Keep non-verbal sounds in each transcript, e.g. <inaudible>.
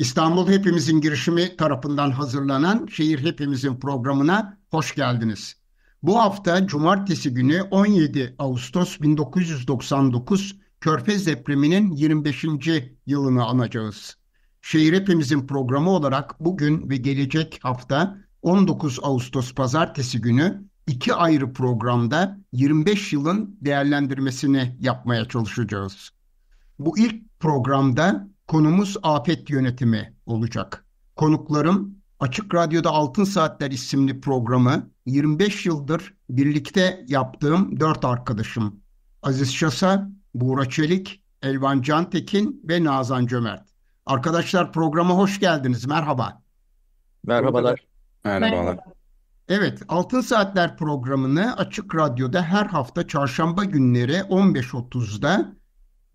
İstanbul Hepimizin girişimi tarafından hazırlanan Şehir Hepimizin programına hoş geldiniz. Bu hafta cumartesi günü 17 Ağustos 1999 Körfez depreminin 25. yılını anacağız. Şehir Hepimizin programı olarak bugün ve gelecek hafta 19 Ağustos pazartesi günü iki ayrı programda 25 yılın değerlendirmesini yapmaya çalışacağız. Bu ilk programda Konumuz afet yönetimi olacak. Konuklarım Açık Radyo'da Altın Saatler isimli programı 25 yıldır birlikte yaptığım dört arkadaşım. Aziz Şasa, Buğra Çelik, Elvan Cantekin ve Nazan Cömert. Arkadaşlar programa hoş geldiniz. Merhaba. Merhabalar. Merhabalar. Evet, Altın Saatler programını Açık Radyo'da her hafta çarşamba günleri 15.30'da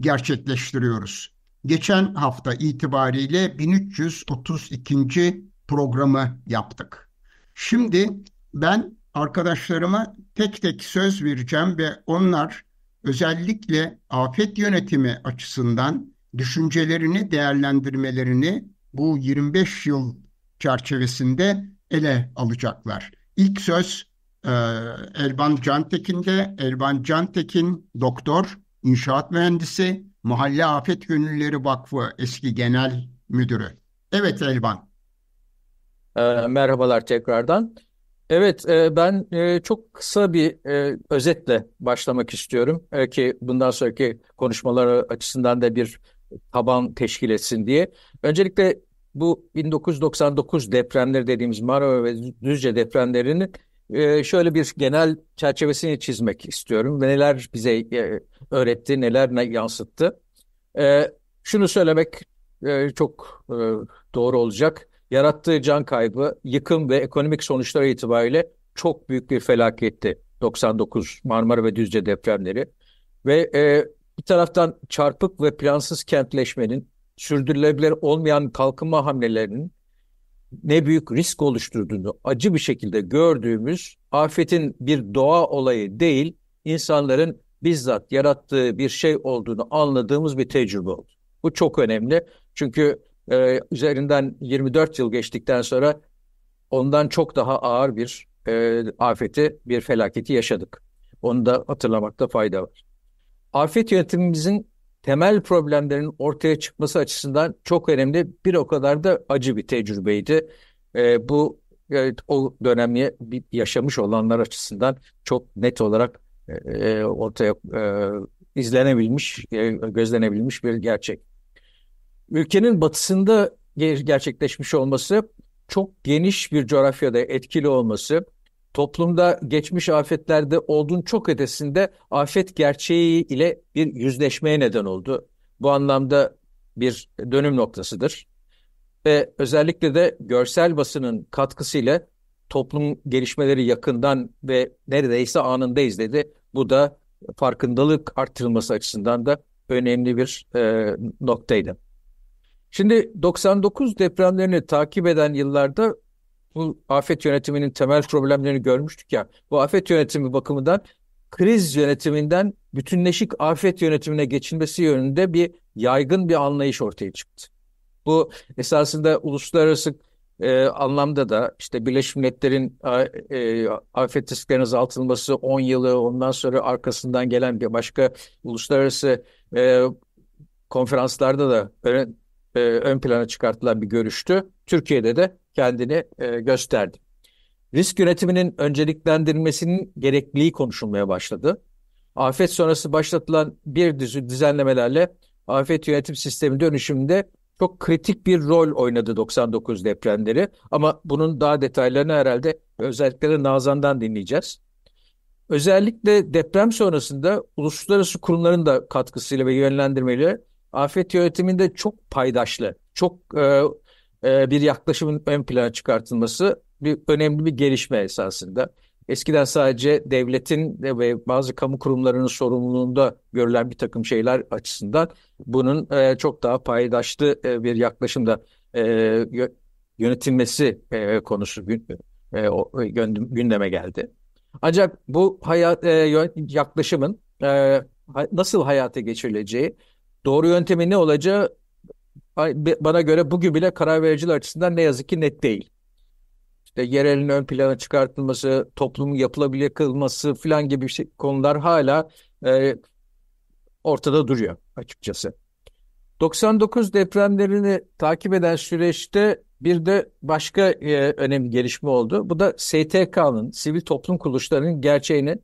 gerçekleştiriyoruz geçen hafta itibariyle 1332. programı yaptık. Şimdi ben arkadaşlarıma tek tek söz vereceğim ve onlar özellikle afet yönetimi açısından düşüncelerini değerlendirmelerini bu 25 yıl çerçevesinde ele alacaklar. İlk söz e, Elvan Cantekin'de. Elvan Cantekin doktor, inşaat mühendisi, Mahalle Afet Gönülleri Vakfı eski genel müdürü. Evet Elvan. Ee, merhabalar tekrardan. Evet, e, ben e, çok kısa bir e, özetle başlamak istiyorum ki bundan sonraki konuşmalar açısından da bir taban teşkil etsin diye. Öncelikle bu 1999 depremleri dediğimiz Marmara ve Düzce depremlerinin ee, şöyle bir genel çerçevesini çizmek istiyorum ve neler bize e, öğretti, neler yansıttı. Ee, şunu söylemek e, çok e, doğru olacak. Yarattığı can kaybı, yıkım ve ekonomik sonuçları itibariyle çok büyük bir felaketti. 99 Marmara ve Düzce depremleri ve bir taraftan çarpık ve plansız kentleşmenin, sürdürülebilir olmayan kalkınma hamlelerinin ne büyük risk oluşturduğunu acı bir şekilde gördüğümüz afetin bir doğa olayı değil, insanların bizzat yarattığı bir şey olduğunu anladığımız bir tecrübe oldu. Bu çok önemli çünkü e, üzerinden 24 yıl geçtikten sonra ondan çok daha ağır bir e, afeti, bir felaketi yaşadık. Onu da hatırlamakta fayda var. Afet yönetimimizin temel problemlerin ortaya çıkması açısından çok önemli bir o kadar da acı bir tecrübeydi. E, bu evet, o dönemi yaşamış olanlar açısından çok net olarak e, e, ortaya e, izlenebilmiş, e, gözlenebilmiş bir gerçek. Ülkenin batısında gerçekleşmiş olması, çok geniş bir coğrafyada etkili olması, toplumda geçmiş afetlerde olduğun çok ötesinde afet gerçeği ile bir yüzleşmeye neden oldu. Bu anlamda bir dönüm noktasıdır. Ve özellikle de görsel basının katkısıyla toplum gelişmeleri yakından ve neredeyse anında izledi. Bu da farkındalık arttırılması açısından da önemli bir e, noktaydı. Şimdi 99 depremlerini takip eden yıllarda bu afet yönetiminin temel problemlerini görmüştük ya. Bu afet yönetimi bakımından kriz yönetiminden bütünleşik afet yönetimine geçilmesi yönünde bir yaygın bir anlayış ortaya çıktı. Bu esasında uluslararası e, anlamda da işte Birleşmiş Milletler'in e, afet risklerinin azaltılması 10 yılı ondan sonra arkasından gelen bir başka uluslararası e, konferanslarda da ön, e, ön plana çıkartılan bir görüştü. Türkiye'de de kendini e, gösterdi. Risk yönetiminin önceliklendirilmesinin gerekliliği konuşulmaya başladı. Afet sonrası başlatılan bir dizi düzenlemelerle afet yönetim sistemi dönüşümünde çok kritik bir rol oynadı 99 depremleri ama bunun daha detaylarını herhalde özellikle de Nazan'dan dinleyeceğiz. Özellikle deprem sonrasında uluslararası kurumların da katkısıyla ve yönlendirmeyle afet yönetiminde çok paydaşlı, çok e, e, bir yaklaşımın ön plana çıkartılması bir önemli bir gelişme esasında. Eskiden sadece devletin ve bazı kamu kurumlarının sorumluluğunda görülen bir takım şeyler açısından bunun e, çok daha paydaşlı e, bir yaklaşımda yönetilmesi konusu gündeme geldi. Ancak bu hayat yaklaşımın nasıl hayata geçirileceği, doğru yöntemi ne olacağı bana göre bugün bile karar vericiler açısından ne yazık ki net değil. İşte yerelin ön plana çıkartılması, toplumun yapılabilir kılması filan gibi şey, konular hala e, ortada duruyor açıkçası. 99 depremlerini takip eden süreçte bir de başka e, önemli gelişme oldu. Bu da STK'nın, sivil toplum kuruluşlarının gerçeğinin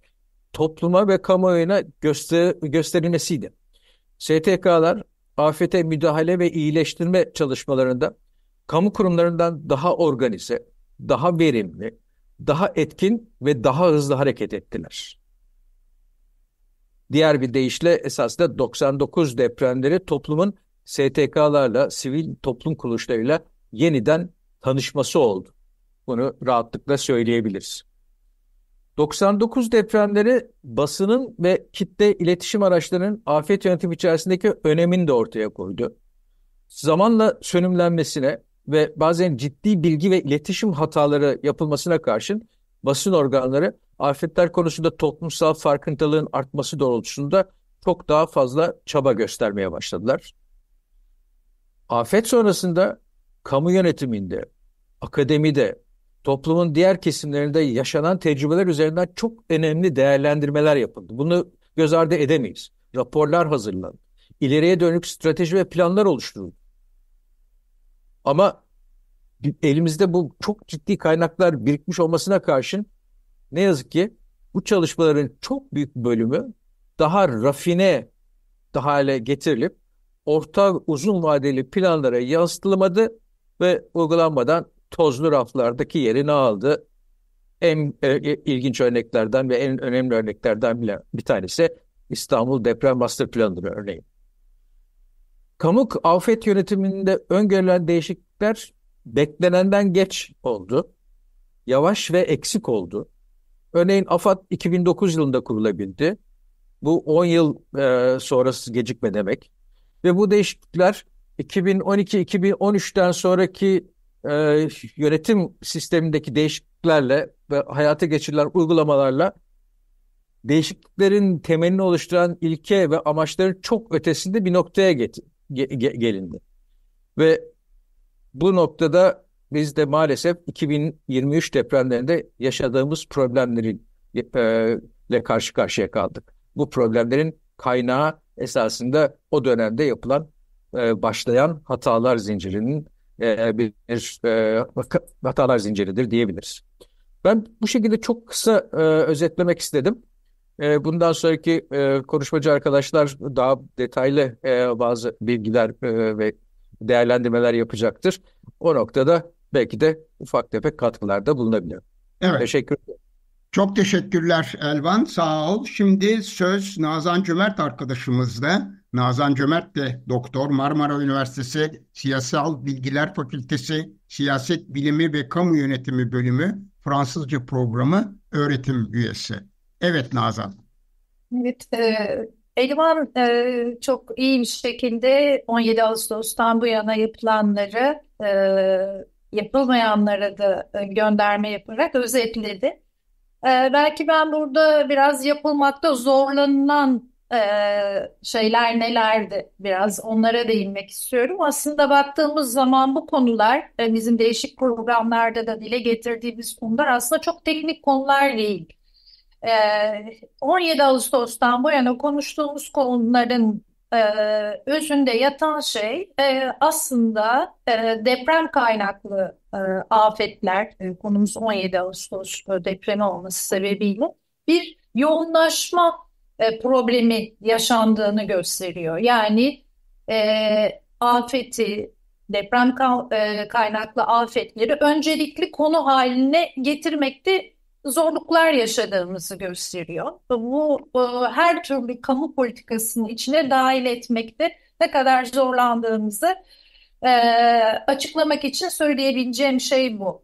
topluma ve kamuoyuna göster gösterilmesiydi. STK'lar afete müdahale ve iyileştirme çalışmalarında kamu kurumlarından daha organize, daha verimli, daha etkin ve daha hızlı hareket ettiler. Diğer bir deyişle esasında 99 depremleri toplumun STK'larla, sivil toplum kuruluşlarıyla yeniden tanışması oldu. Bunu rahatlıkla söyleyebiliriz. 99 depremleri basının ve kitle iletişim araçlarının afet yönetimi içerisindeki önemini de ortaya koydu. Zamanla sönümlenmesine ve bazen ciddi bilgi ve iletişim hataları yapılmasına karşın basın organları afetler konusunda toplumsal farkındalığın artması doğrultusunda çok daha fazla çaba göstermeye başladılar. Afet sonrasında kamu yönetiminde, akademide, toplumun diğer kesimlerinde yaşanan tecrübeler üzerinden çok önemli değerlendirmeler yapıldı. Bunu göz ardı edemeyiz. Raporlar hazırlandı. İleriye dönük strateji ve planlar oluşturuldu. Ama elimizde bu çok ciddi kaynaklar birikmiş olmasına karşın ne yazık ki bu çalışmaların çok büyük bölümü daha rafine daha hale getirilip orta uzun vadeli planlara yansıtılmadı ve uygulanmadan tozlu raflardaki yerini aldı. En e, e, ilginç örneklerden ve en önemli örneklerden bile bir tanesi İstanbul Deprem Master Planı'dır örneğin. Kamu afet yönetiminde öngörülen değişiklikler beklenenden geç oldu. Yavaş ve eksik oldu. Örneğin AFAD 2009 yılında kurulabildi. Bu 10 yıl e, sonrası gecikme demek. Ve bu değişiklikler 2012-2013'ten sonraki e, yönetim sistemindeki değişikliklerle ve hayata geçirilen uygulamalarla değişikliklerin temelini oluşturan ilke ve amaçların çok ötesinde bir noktaya get ge ge gelindi. Ve bu noktada biz de maalesef 2023 depremlerinde yaşadığımız problemlerin e, ile karşı karşıya kaldık. Bu problemlerin kaynağı esasında o dönemde yapılan e, başlayan hatalar zincirinin e, bir e, hatalar zinciridir diyebiliriz. Ben bu şekilde çok kısa e, özetlemek istedim. E, bundan sonraki e, konuşmacı arkadaşlar daha detaylı e, bazı bilgiler e, ve değerlendirmeler yapacaktır. O noktada belki de ufak tefek katkılarda bulunabilir. Evet. Teşekkür Çok teşekkürler Elvan. Sağ ol. Şimdi söz Nazan Cömert arkadaşımızda. Nazan Cömert de doktor Marmara Üniversitesi Siyasal Bilgiler Fakültesi Siyaset Bilimi ve Kamu Yönetimi Bölümü Fransızca Programı öğretim üyesi. Evet Nazan. Evet, e, Elvan e, çok iyi bir şekilde 17 Ağustos'tan bu yana yapılanları, e, yapılmayanlara da e, gönderme yaparak özetledi. E, belki ben burada biraz yapılmakta zorlanılan ee, şeyler nelerdi biraz onlara değinmek istiyorum. Aslında baktığımız zaman bu konular e, bizim değişik programlarda da dile getirdiğimiz konular aslında çok teknik konular değil. 17 ee, Ağustos'tan bu yana konuştuğumuz konuların e, özünde yatan şey e, aslında deprem kaynaklı afetler, konumuz 17 Ağustos depremi olması sebebiyle bir yoğunlaşma e, problemi yaşandığını gösteriyor. Yani e, afeti, deprem e, kaynaklı afetleri öncelikli konu haline getirmekte zorluklar yaşadığımızı gösteriyor. Bu e, her türlü kamu politikasının içine dahil etmekte ne kadar zorlandığımızı e, açıklamak için söyleyebileceğim şey bu.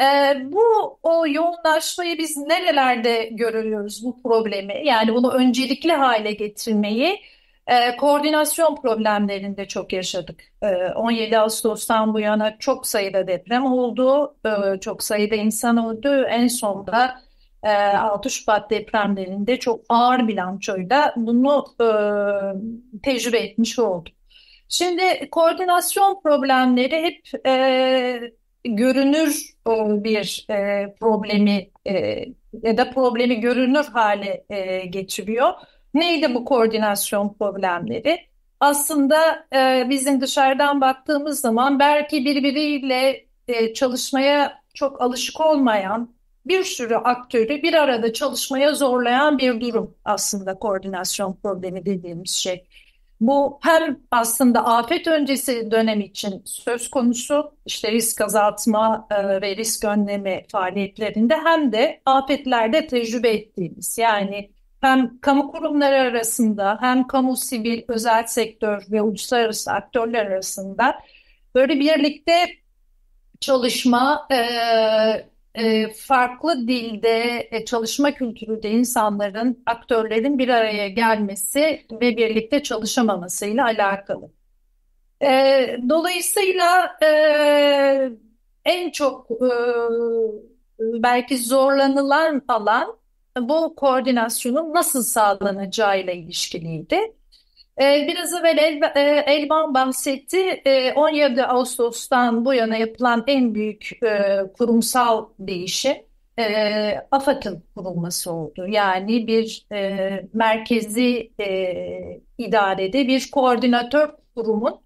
Ee, bu o yoğunlaşmayı biz nerelerde görüyoruz bu problemi? Yani bunu öncelikli hale getirmeyi e, koordinasyon problemlerinde çok yaşadık. E, 17 Ağustos'tan bu yana çok sayıda deprem oldu, e, çok sayıda insan öldü. En son da e, 6 Şubat depremlerinde çok ağır bilançoyla bunu e, tecrübe etmiş olduk. Şimdi koordinasyon problemleri hep e, görünür e, bir e, problemi e, ya da problemi görünür hale e, getiriyor. Neydi bu koordinasyon problemleri? Aslında e, bizim dışarıdan baktığımız zaman belki birbiriyle e, çalışmaya çok alışık olmayan bir sürü aktörü bir arada çalışmaya zorlayan bir durum aslında koordinasyon problemi dediğimiz şey. Bu hem aslında afet öncesi dönem için söz konusu işte risk azaltma e, ve risk önleme faaliyetlerinde hem de afetlerde tecrübe ettiğimiz yani hem kamu kurumları arasında hem kamu sivil özel sektör ve uluslararası aktörler arasında böyle birlikte çalışma e, ee, farklı dilde e, çalışma kültürüde insanların, aktörlerin bir araya gelmesi ve birlikte çalışamamasıyla alakalı. Ee, dolayısıyla e, en çok e, belki zorlanılan alan bu koordinasyonun nasıl sağlanacağıyla ilişkiliydi. Ee, biraz evvel Elvan e, bahsetti. 17 ee, Ağustos'tan bu yana yapılan en büyük e, kurumsal değişim e, AFAD'ın kurulması oldu. Yani bir e, merkezi idarede bir koordinatör kurumun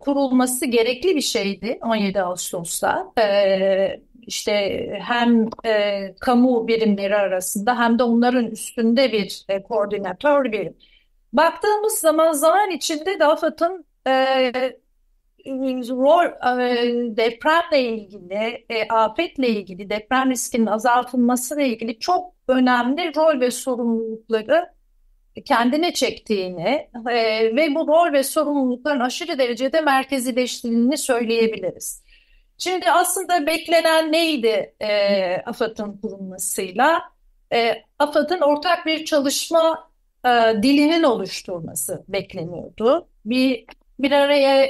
kurulması gerekli bir şeydi 17 Ağustos'ta. E, işte hem e, kamu birimleri arasında hem de onların üstünde bir e, koordinatör bir Baktığımız zaman zaman içinde DAFAD'ın e, rol e, depremle ilgili, e, afetle ilgili, deprem riskinin azaltılmasıyla ilgili çok önemli rol ve sorumlulukları kendine çektiğini e, ve bu rol ve sorumlulukların aşırı derecede merkezileştiğini söyleyebiliriz. Şimdi aslında beklenen neydi e, AFAD'ın kurulmasıyla? E, AFAD'ın ortak bir çalışma e, dilinin oluşturması bekleniyordu. Bir bir araya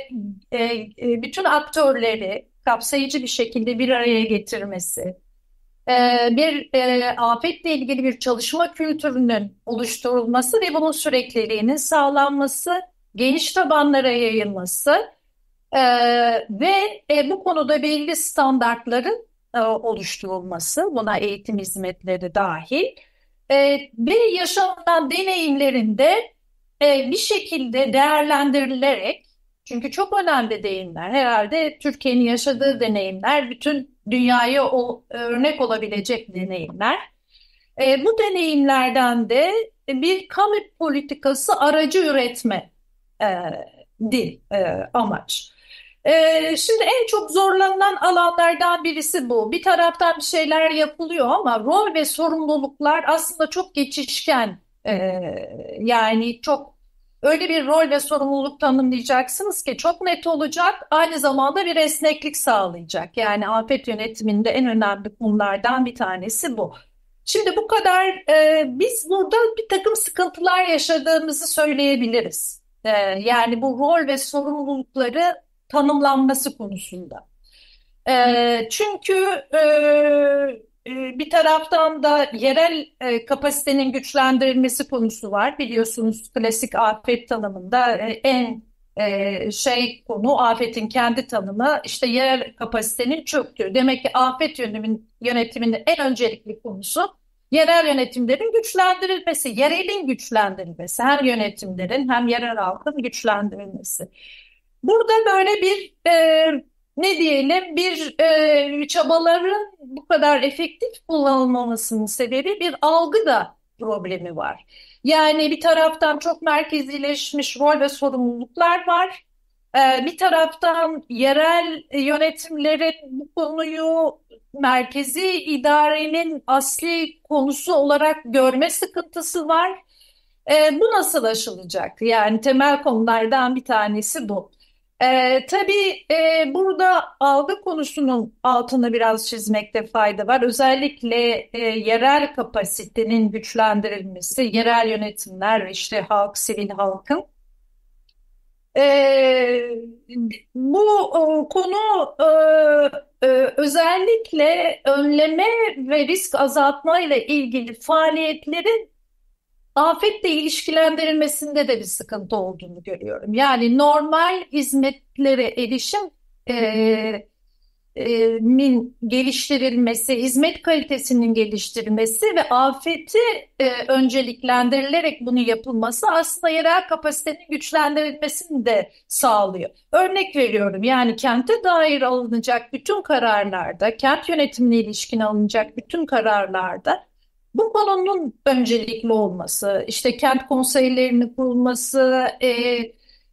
e, e, bütün aktörleri kapsayıcı bir şekilde bir araya getirmesi, e, bir e, afetle ilgili bir çalışma kültürünün oluşturulması ve bunun sürekliliğinin sağlanması, geniş tabanlara yayılması e, ve e, bu konuda belli standartların e, oluşturulması, buna eğitim hizmetleri dahil e, ve yaşanılan deneyimlerinde e, bir şekilde değerlendirilerek çünkü çok önemli deneyimler herhalde Türkiye'nin yaşadığı deneyimler bütün dünyaya o, örnek olabilecek deneyimler. E, bu deneyimlerden de bir kamu politikası aracı üretme e, dil e, amaç. Ee, şimdi en çok zorlanılan alanlardan birisi bu. Bir taraftan bir şeyler yapılıyor ama rol ve sorumluluklar aslında çok geçişken. Ee, yani çok öyle bir rol ve sorumluluk tanımlayacaksınız ki çok net olacak, aynı zamanda bir esneklik sağlayacak. Yani afet yönetiminde en önemli konulardan bir tanesi bu. Şimdi bu kadar e, biz burada bir takım sıkıntılar yaşadığımızı söyleyebiliriz. Ee, yani bu rol ve sorumlulukları tanımlanması konusunda. Ee, e, çünkü e, bir taraftan da yerel e, kapasitenin güçlendirilmesi konusu var. Biliyorsunuz klasik afet tanımında e, en e, şey konu afetin kendi tanımı işte yerel kapasitenin çöktüğü. Demek ki afet yönetimin, yönetiminin en öncelikli konusu yerel yönetimlerin güçlendirilmesi, yerelin güçlendirilmesi, her yönetimlerin hem yerel halkın güçlendirilmesi. Burada böyle bir e, ne diyelim bir e, çabaların bu kadar efektif kullanılmamasının sebebi bir algı da problemi var. Yani bir taraftan çok merkezileşmiş rol ve sorumluluklar var. E, bir taraftan yerel yönetimlerin bu konuyu merkezi idarenin asli konusu olarak görme sıkıntısı var. E, bu nasıl aşılacak? Yani temel konulardan bir tanesi bu. Ee, tabii e, burada algı konusunun altını biraz çizmekte fayda var. Özellikle e, yerel kapasitenin güçlendirilmesi, yerel yönetimler, işte halk, sivil halkın. E, bu o, konu e, e, özellikle önleme ve risk azaltma ile ilgili faaliyetlerin afetle ilişkilendirilmesinde de bir sıkıntı olduğunu görüyorum. Yani normal hizmetlere erişim e, e, min geliştirilmesi, hizmet kalitesinin geliştirilmesi ve afeti e, önceliklendirilerek bunu yapılması aslında yerel kapasitenin güçlendirilmesini de sağlıyor. Örnek veriyorum yani kente dair alınacak bütün kararlarda, kent yönetimine ilişkin alınacak bütün kararlarda bu konunun öncelikli olması, işte kent konseylerinin kurulması, e,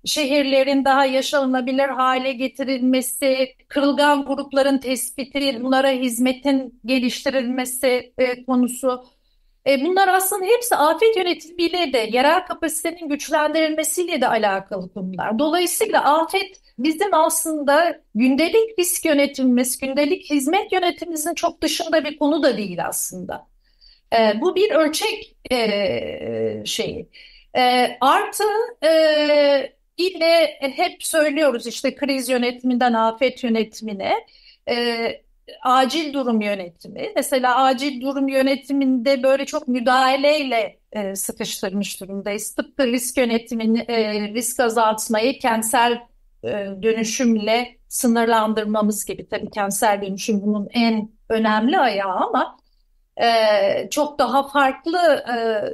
şehirlerin daha yaşanabilir hale getirilmesi, kırılgan grupların tespiti, bunlara hizmetin geliştirilmesi e, konusu. E, bunlar aslında hepsi afet yönetimiyle de yerel kapasitenin güçlendirilmesiyle de alakalı konular. Dolayısıyla afet bizim aslında gündelik risk yönetimimiz, gündelik hizmet yönetimimizin çok dışında bir konu da değil aslında. E, bu bir ölçek e, şeyi. E, artı e, yine hep söylüyoruz işte kriz yönetiminden afet yönetimine e, acil durum yönetimi. Mesela acil durum yönetiminde böyle çok müdahaleyle e, sıkıştırmış durumdayız. Tıpkı risk yönetimini, e, risk azaltmayı kentsel e, dönüşümle sınırlandırmamız gibi. Tabii kentsel dönüşüm bunun en önemli ayağı ama e, çok daha farklı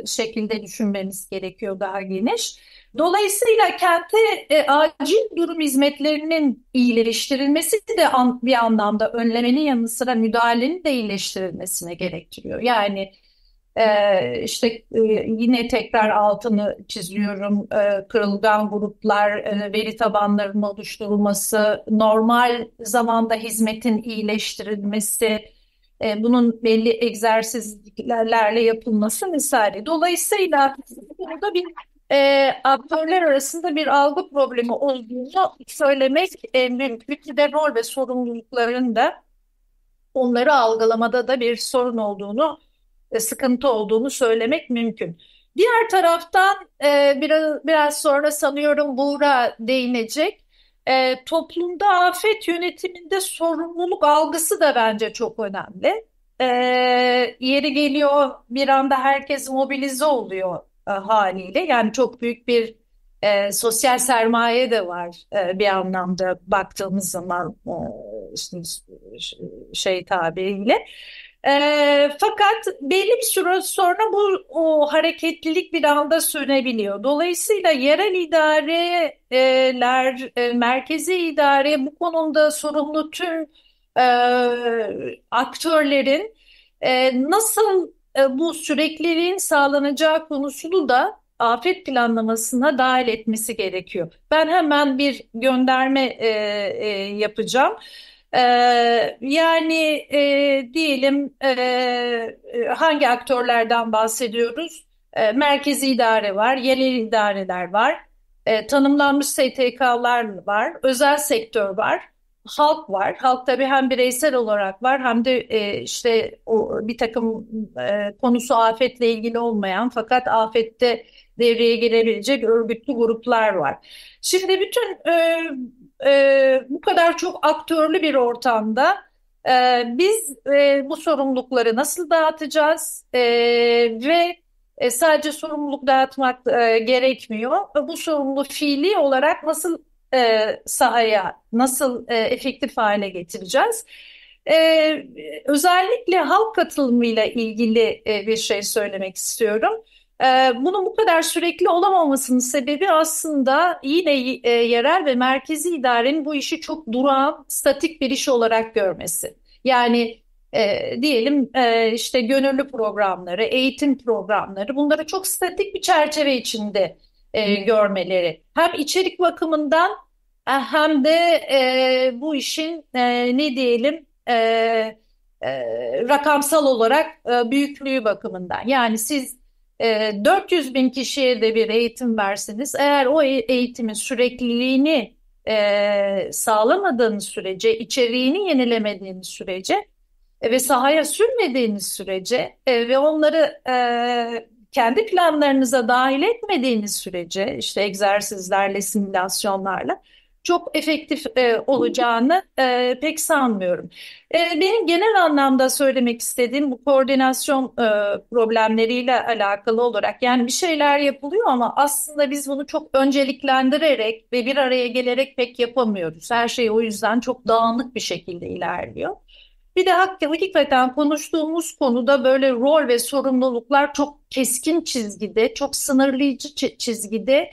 e, şekilde düşünmemiz gerekiyor daha geniş. Dolayısıyla kente e, acil durum hizmetlerinin iyileştirilmesi de an, bir anlamda önlemenin yanı sıra müdahalenin de iyileştirilmesine gerektiriyor. Yani ee, işte e, yine tekrar altını çiziyorum. Ee, kırılgan gruplar, e, veri tabanlarının oluşturulması, normal zamanda hizmetin iyileştirilmesi, e, bunun belli egzersizliklerle yapılması vesaire. Dolayısıyla burada bir e, aktörler arasında bir algı problemi olduğunu söylemek e, mümkün ki de rol ve sorumlulukların da onları algılamada da bir sorun olduğunu, e, sıkıntı olduğunu söylemek mümkün. Diğer taraftan e, biraz, biraz sonra sanıyorum Buğra değinecek e, toplumda afet yönetiminde sorumluluk algısı da bence çok önemli. E, yeri geliyor bir anda herkes mobilize oluyor e, haliyle. Yani çok büyük bir e, sosyal sermaye de var e, bir anlamda baktığımız zaman e, şey tabiriyle. E, fakat belli bir süre sonra bu o hareketlilik bir anda sönebiliyor. Dolayısıyla yerel idareler, e, merkezi idare bu konuda sorumlu tüm e, aktörlerin e, nasıl e, bu sürekliliğin sağlanacağı konusunu da afet planlamasına dahil etmesi gerekiyor. Ben hemen bir gönderme e, e, yapacağım yani diyelim hangi aktörlerden bahsediyoruz? E, merkezi idare var, yerel idareler var, tanımlanmış STK'lar var, özel sektör var, halk var. Halk tabii hem bireysel olarak var hem de işte bir takım konusu afetle ilgili olmayan fakat afette devreye girebilecek örgütlü gruplar var. Şimdi bütün e, bu kadar çok aktörlü bir ortamda e, biz e, bu sorumlulukları nasıl dağıtacağız e, ve e, sadece sorumluluk dağıtmak e, gerekmiyor. Bu sorumlu fiili olarak nasıl e, sahaya, nasıl e, efektif hale getireceğiz? E, özellikle halk katılımıyla ilgili e, bir şey söylemek istiyorum. Ee, bunun bu kadar sürekli olamamasının sebebi aslında yine e, yerel ve merkezi idarenin bu işi çok durağan, statik bir iş olarak görmesi. Yani e, diyelim e, işte gönüllü programları, eğitim programları bunları çok statik bir çerçeve içinde e, görmeleri. Hem içerik bakımından e, hem de e, bu işin e, ne diyelim e, e rakamsal olarak e, büyüklüğü bakımından. Yani siz 400 ee, bin kişiye de bir eğitim verseniz eğer o e-, eğitimin sürekliliğini e, sağlamadığınız sürece, içeriğini yenilemediğiniz sürece e, ve sahaya sürmediğiniz sürece e, ve onları e, kendi planlarınıza dahil etmediğiniz sürece işte egzersizlerle, simülasyonlarla çok efektif e, olacağını e, pek sanmıyorum. E, benim genel anlamda söylemek istediğim bu koordinasyon e, problemleriyle alakalı olarak yani bir şeyler yapılıyor ama aslında biz bunu çok önceliklendirerek ve bir araya gelerek pek yapamıyoruz. Her şey o yüzden çok dağınık bir şekilde ilerliyor. Bir de hakikaten konuştuğumuz konuda böyle rol ve sorumluluklar çok keskin çizgide, çok sınırlayıcı çizgide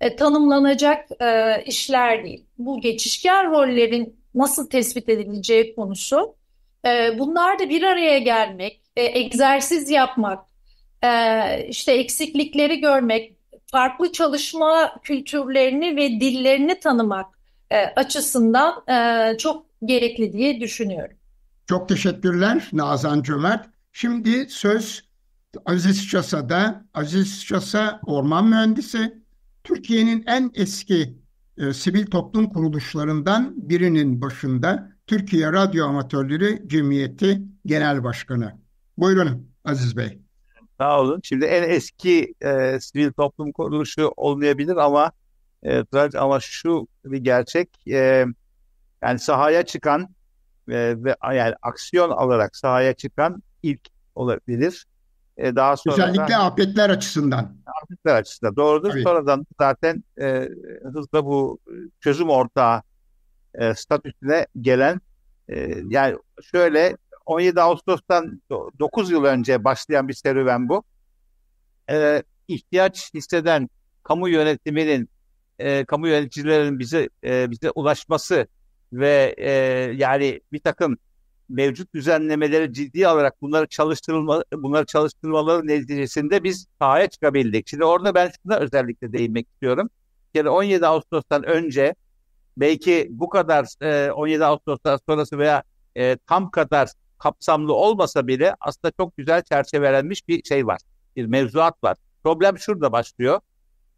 e, tanımlanacak e, işler değil. Bu geçişken rollerin nasıl tespit edileceği konusu. E, bunlar da bir araya gelmek, e, egzersiz yapmak, e, işte eksiklikleri görmek, farklı çalışma kültürlerini ve dillerini tanımak e, açısından e, çok gerekli diye düşünüyorum. Çok teşekkürler Nazan Cömert. Şimdi söz Aziz Çasa'da. Aziz Çasa orman mühendisi, Türkiye'nin en eski e, sivil toplum kuruluşlarından birinin başında Türkiye Radyo Amatörleri Cemiyeti Genel Başkanı. Buyurun Aziz Bey. Sağ olun. Şimdi en eski e, sivil toplum kuruluşu olmayabilir ama e, ama şu bir gerçek e, yani sahaya çıkan e, ve yani aksiyon alarak sahaya çıkan ilk olabilir. E, daha sonra Özellikle da, afetler açısından. Afetler açısından doğrudur. Tabii. Sonradan zaten e, hızla bu çözüm ortağı e, statüsüne gelen e, yani şöyle 17 Ağustos'tan 9 yıl önce başlayan bir serüven bu. E, ihtiyaç hisseden kamu yönetiminin e, kamu yöneticilerinin bize e, bize ulaşması ve e, yani bir takım mevcut düzenlemeleri ciddi alarak bunları çalıştırılma bunları çalıştırmaları neticesinde biz sahaya çıkabildik. Şimdi orada ben şuna özellikle değinmek istiyorum. Yani 17 Ağustos'tan önce belki bu kadar e, 17 Ağustos'tan sonrası veya e, tam kadar kapsamlı olmasa bile aslında çok güzel çerçevelenmiş bir şey var. Bir mevzuat var. Problem şurada başlıyor.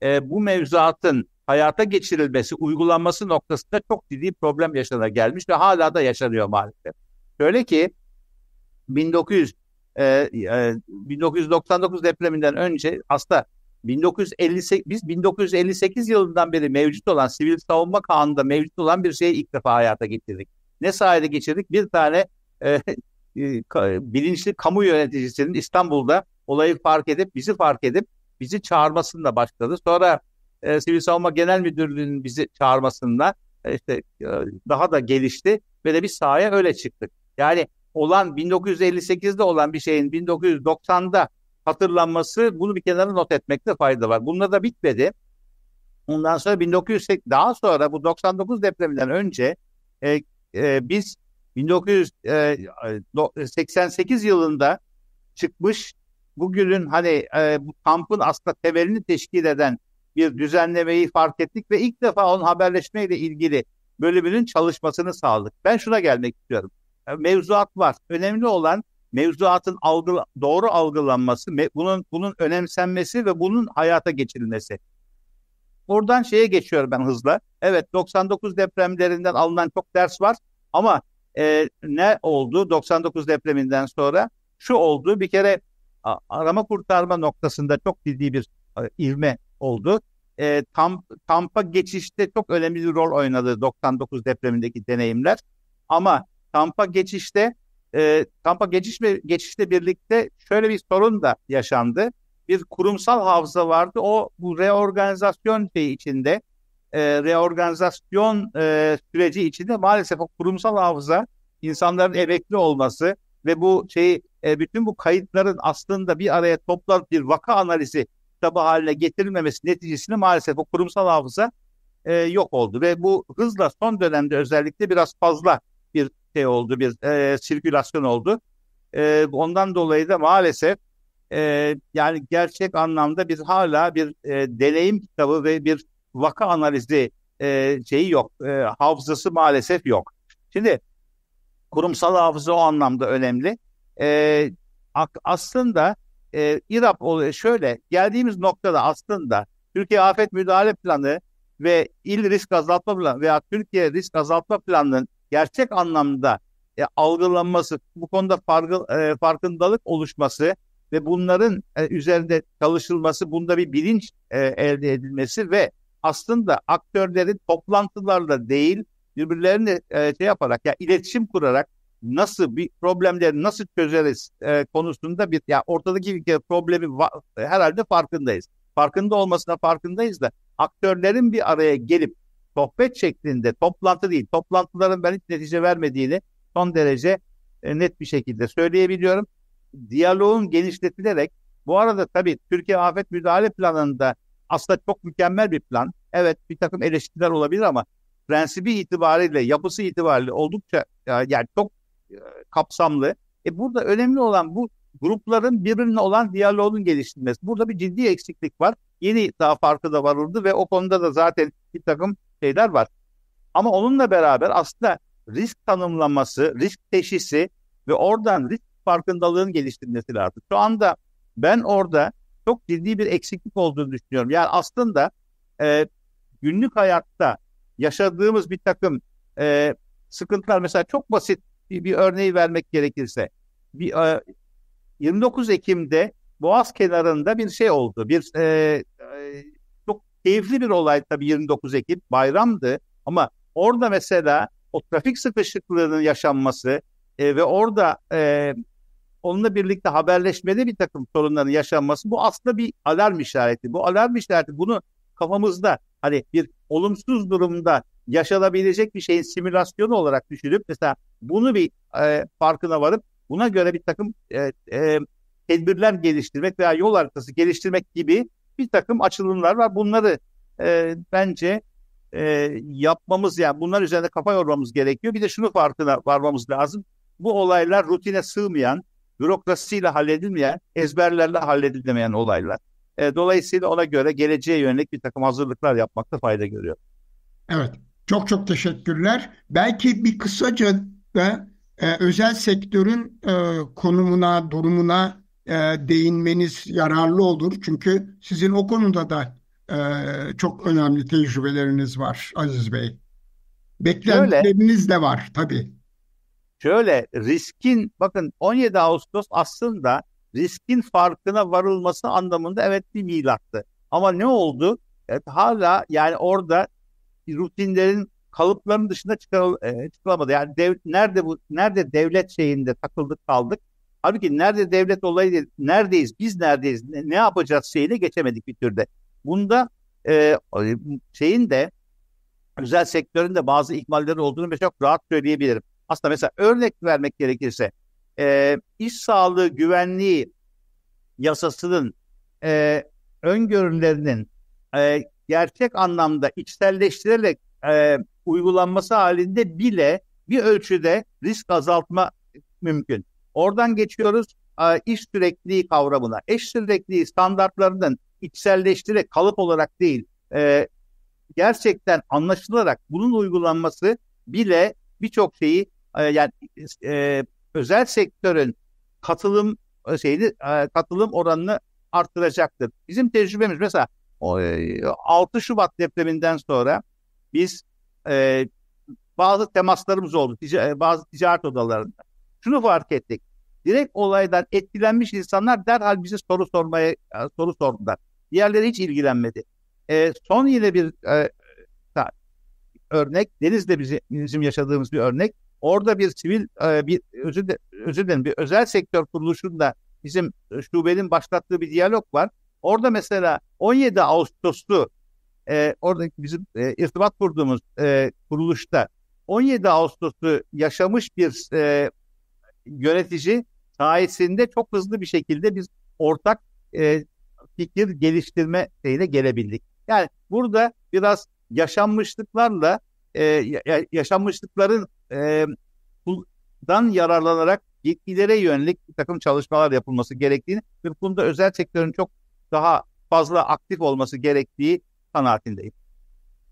E, bu mevzuatın hayata geçirilmesi, uygulanması noktasında çok ciddi problem yaşana gelmiş ve hala da yaşanıyor maalesef. Şöyle ki 1900 e, e, 1999 depreminden önce aslında 1958 biz 1958 yılından beri mevcut olan sivil savunma kanununda mevcut olan bir şeyi ilk defa hayata getirdik. Ne sayede geçirdik? Bir tane e, <laughs> e, bilinçli kamu yöneticisinin İstanbul'da olayı fark edip bizi fark edip bizi çağırmasında başladı. Sonra e, Sivil Savunma Genel Müdürlüğü'nün bizi çağırmasında e, işte e, daha da gelişti ve de bir sahaya öyle çıktık. Yani olan 1958'de olan bir şeyin 1990'da hatırlanması bunu bir kenara not etmekte fayda var. Bununla da bitmedi. Ondan sonra 1908 daha sonra bu 99 depreminden önce e, e, biz 1988 e, e, yılında çıkmış bugünün hani e, bu kampın aslında temelini teşkil eden bir düzenlemeyi fark ettik ve ilk defa onun haberleşmeyle ilgili bölümünün çalışmasını sağladık. Ben şuna gelmek istiyorum. E, mevzuat var. Önemli olan mevzuatın algı, doğru algılanması, me, bunun bunun önemsenmesi ve bunun hayata geçirilmesi. Oradan şeye geçiyorum ben hızla. Evet 99 depremlerinden alınan çok ders var ama e, ne oldu 99 depreminden sonra? Şu oldu bir kere arama kurtarma noktasında çok ciddi bir e, ivme oldu. E, tam, Tampa geçişte çok önemli bir rol oynadı 99 depremindeki deneyimler. Ama kampa geçişte e, kampa geçiş mi, geçişle birlikte şöyle bir sorun da yaşandı. Bir kurumsal hafıza vardı. O bu reorganizasyon şeyi içinde e, reorganizasyon e, süreci içinde maalesef o kurumsal hafıza insanların emekli olması ve bu şeyi e, bütün bu kayıtların aslında bir araya toplanıp bir vaka analizi kitabı haline getirilmemesi neticesinde maalesef o kurumsal hafıza e, yok oldu ve bu hızla son dönemde özellikle biraz fazla bir şey oldu, bir e, sirkülasyon oldu. E, ondan dolayı da maalesef e, yani gerçek anlamda biz hala bir e, deneyim kitabı ve bir vaka analizi e, şeyi yok. E, hafızası maalesef yok. Şimdi kurumsal hafıza o anlamda önemli. E, aslında e, İRAP oluyor. şöyle geldiğimiz noktada aslında Türkiye Afet Müdahale Planı ve İl Risk Azaltma Planı veya Türkiye Risk Azaltma Planı'nın gerçek anlamda e, algılanması, bu konuda farkı, e, farkındalık oluşması ve bunların e, üzerinde çalışılması, bunda bir bilinç e, elde edilmesi ve aslında aktörlerin toplantılarla değil birbirlerini e, şey yaparak ya iletişim kurarak nasıl bir problemleri nasıl çözeriz e, konusunda bir ya ortadaki bir problemi va- e, herhalde farkındayız. Farkında olmasına farkındayız da aktörlerin bir araya gelip sohbet şeklinde toplantı değil, toplantıların ben hiç netice vermediğini son derece e, net bir şekilde söyleyebiliyorum. Diyaloğun genişletilerek bu arada tabii Türkiye Afet Müdahale Planı'nda aslında çok mükemmel bir plan. Evet bir takım eleştiriler olabilir ama prensibi itibariyle, yapısı itibariyle oldukça e, yani çok e, kapsamlı. E burada önemli olan bu grupların birbirine olan diyaloğunun geliştirilmesi. Burada bir ciddi eksiklik var. Yeni daha farkı da varıldı ve o konuda da zaten bir takım şeyler var. Ama onunla beraber aslında risk tanımlaması, risk teşhisi ve oradan risk farkındalığın geliştirilmesi lazım. Şu anda ben orada çok ciddi bir eksiklik olduğunu düşünüyorum. Yani aslında e, günlük hayatta yaşadığımız bir takım e, sıkıntılar mesela çok basit bir, bir örneği vermek gerekirse bir e, 29 Ekim'de Boğaz kenarında bir şey oldu. Bir e, keyifli bir olay tabii 29 Ekim bayramdı ama orada mesela o trafik sıkışıklığının yaşanması e, ve orada e, onunla birlikte haberleşmede bir takım sorunların yaşanması bu aslında bir alarm işareti. Bu alarm işareti bunu kafamızda hani bir olumsuz durumda yaşanabilecek bir şeyin simülasyonu olarak düşünüp mesela bunu bir e, farkına varıp buna göre bir takım e, e, tedbirler geliştirmek veya yol arkası geliştirmek gibi bir takım açılımlar var. Bunları e, bence e, yapmamız yani bunlar üzerinde kafa yormamız gerekiyor. Bir de şunu farkına varmamız lazım. Bu olaylar rutine sığmayan, bürokrasiyle halledilmeyen, ezberlerle halledilemeyen olaylar. E, dolayısıyla ona göre geleceğe yönelik bir takım hazırlıklar yapmakta fayda görüyor. Evet. Çok çok teşekkürler. Belki bir kısaca da e, özel sektörün e, konumuna, durumuna e, değinmeniz yararlı olur. Çünkü sizin o konuda da e, çok önemli tecrübeleriniz var Aziz Bey. Beklentileriniz Şöyle, de var tabii. Şöyle riskin bakın 17 Ağustos aslında riskin farkına varılması anlamında evet bir milattı. Ama ne oldu? Evet, hala yani orada rutinlerin kalıpların dışında çıkarıl, e, çıkılamadı. Yani dev, nerede bu nerede devlet şeyinde takıldık kaldık. Halbuki nerede devlet olayı neredeyiz, biz neredeyiz, ne, ne yapacağız şeyine geçemedik bir türde. Bunda e, e şeyin de özel sektörün de bazı ihmalleri olduğunu ve çok rahat söyleyebilirim. Aslında mesela örnek vermek gerekirse e, iş sağlığı güvenliği yasasının e, öngörülerinin e, gerçek anlamda içselleştirerek e, uygulanması halinde bile bir ölçüde risk azaltma mümkün. Oradan geçiyoruz iş sürekliliği kavramına. Eş sürekliliği standartlarının içselleştirerek kalıp olarak değil e, gerçekten anlaşılarak bunun uygulanması bile birçok şeyi e, yani e, özel sektörün katılım şeyini katılım oranını artıracaktır. Bizim tecrübemiz mesela 6 Şubat depreminden sonra biz e, bazı temaslarımız oldu tic- bazı ticaret odalarında şunu fark ettik. Direkt olaydan etkilenmiş insanlar derhal bize soru sormaya e, soru sordular. Diğerleri hiç ilgilenmedi. E, son yine bir e, örnek Deniz'de bizi, bizim yaşadığımız bir örnek. Orada bir sivil e, bir özür, de, özür dilerim bir özel sektör kuruluşunda bizim e, şubenin başlattığı bir diyalog var. Orada mesela 17 Ağustos'tu e, oradaki bizim e, irtibat kurduğumuz e, kuruluşta 17 Ağustos'u yaşamış bir e, yönetici sayesinde çok hızlı bir şekilde biz ortak e, fikir geliştirme şeyine gelebildik. Yani burada biraz yaşanmışlıklarla e, yaşanmışlıkların e, dan yararlanarak yetkilere yönelik bir takım çalışmalar yapılması gerektiğini ve bunda özel sektörün çok daha fazla aktif olması gerektiği kanaatindeyim.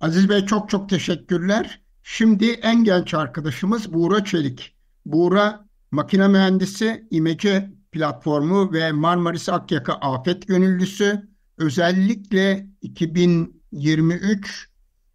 Aziz Bey çok çok teşekkürler. Şimdi en genç arkadaşımız Buğra Çelik. Buğra Makine mühendisi, İmece platformu ve Marmaris Akyaka afet gönüllüsü özellikle 2023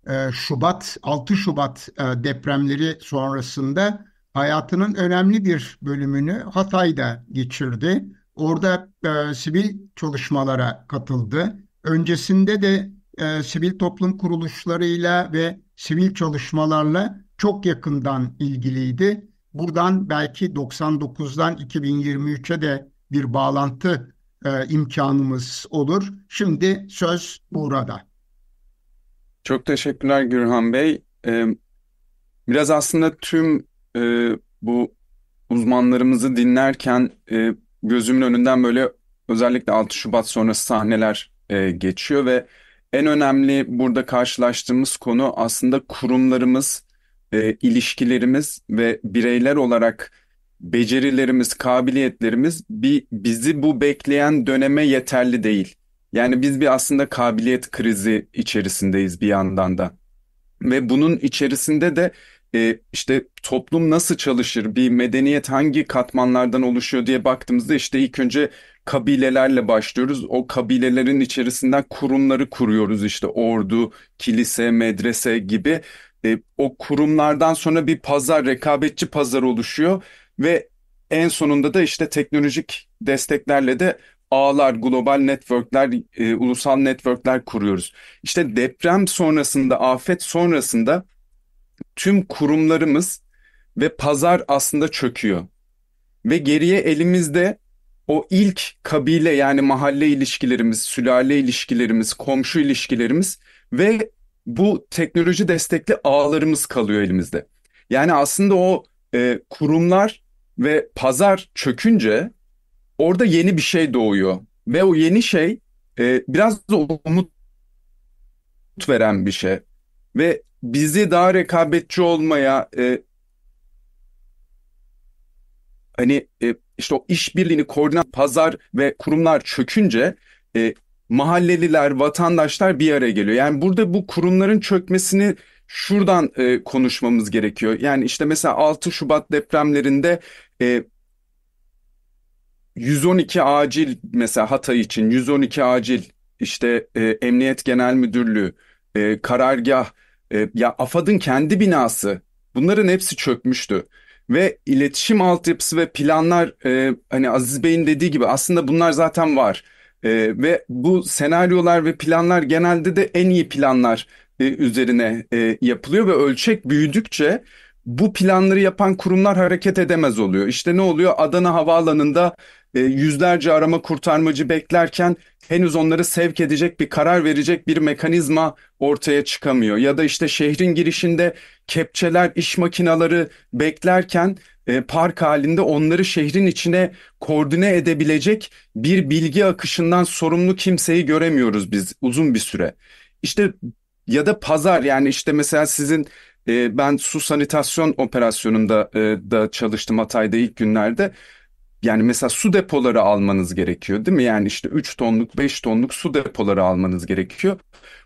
e, Şubat 6 Şubat e, depremleri sonrasında hayatının önemli bir bölümünü Hatay'da geçirdi. Orada e, sivil çalışmalara katıldı. Öncesinde de e, sivil toplum kuruluşlarıyla ve sivil çalışmalarla çok yakından ilgiliydi Buradan belki 99'dan 2023'e de bir bağlantı e, imkanımız olur. Şimdi söz burada. Çok teşekkürler Gürhan Bey. Ee, biraz aslında tüm e, bu uzmanlarımızı dinlerken e, gözümün önünden böyle özellikle 6 Şubat sonrası sahneler e, geçiyor ve en önemli burada karşılaştığımız konu aslında kurumlarımız e, ilişkilerimiz ve bireyler olarak becerilerimiz, kabiliyetlerimiz bir bizi bu bekleyen döneme yeterli değil. Yani biz bir aslında kabiliyet krizi içerisindeyiz bir yandan da. Ve bunun içerisinde de e, işte toplum nasıl çalışır, bir medeniyet hangi katmanlardan oluşuyor diye baktığımızda işte ilk önce kabilelerle başlıyoruz. O kabilelerin içerisinden kurumları kuruyoruz işte ordu, kilise, medrese gibi e, o kurumlardan sonra bir pazar, rekabetçi pazar oluşuyor ve en sonunda da işte teknolojik desteklerle de ağlar, global networkler, e, ulusal networkler kuruyoruz. İşte deprem sonrasında, afet sonrasında tüm kurumlarımız ve pazar aslında çöküyor. Ve geriye elimizde o ilk kabile yani mahalle ilişkilerimiz, sülale ilişkilerimiz, komşu ilişkilerimiz ve bu teknoloji destekli ağlarımız kalıyor elimizde. Yani aslında o e, kurumlar ve pazar çökünce orada yeni bir şey doğuyor. Ve o yeni şey e, biraz da umut veren bir şey. Ve bizi daha rekabetçi olmaya e, hani e, işte o işbirliğini koordinat pazar ve kurumlar çökünce e, mahalleliler, vatandaşlar bir araya geliyor. Yani burada bu kurumların çökmesini şuradan e, konuşmamız gerekiyor. Yani işte mesela 6 Şubat depremlerinde e, 112 acil mesela Hatay için 112 acil işte e, Emniyet Genel Müdürlüğü, e, karargah, e, ya AFAD'ın kendi binası bunların hepsi çökmüştü. Ve iletişim altyapısı ve planlar e, hani Aziz Bey'in dediği gibi aslında bunlar zaten var e, ve bu senaryolar ve planlar genelde de en iyi planlar e, üzerine e, yapılıyor ve ölçek büyüdükçe bu planları yapan kurumlar hareket edemez oluyor. İşte ne oluyor? Adana Havaalanı'nda e, yüzlerce arama kurtarmacı beklerken henüz onları sevk edecek bir karar verecek bir mekanizma ortaya çıkamıyor. Ya da işte şehrin girişinde kepçeler, iş makinaları beklerken e, park halinde onları şehrin içine koordine edebilecek bir bilgi akışından sorumlu kimseyi göremiyoruz biz uzun bir süre. İşte ya da pazar yani işte mesela sizin e, ben su sanitasyon operasyonunda e, da çalıştım Hatay'da ilk günlerde yani mesela su depoları almanız gerekiyor değil mi? Yani işte 3 tonluk 5 tonluk su depoları almanız gerekiyor.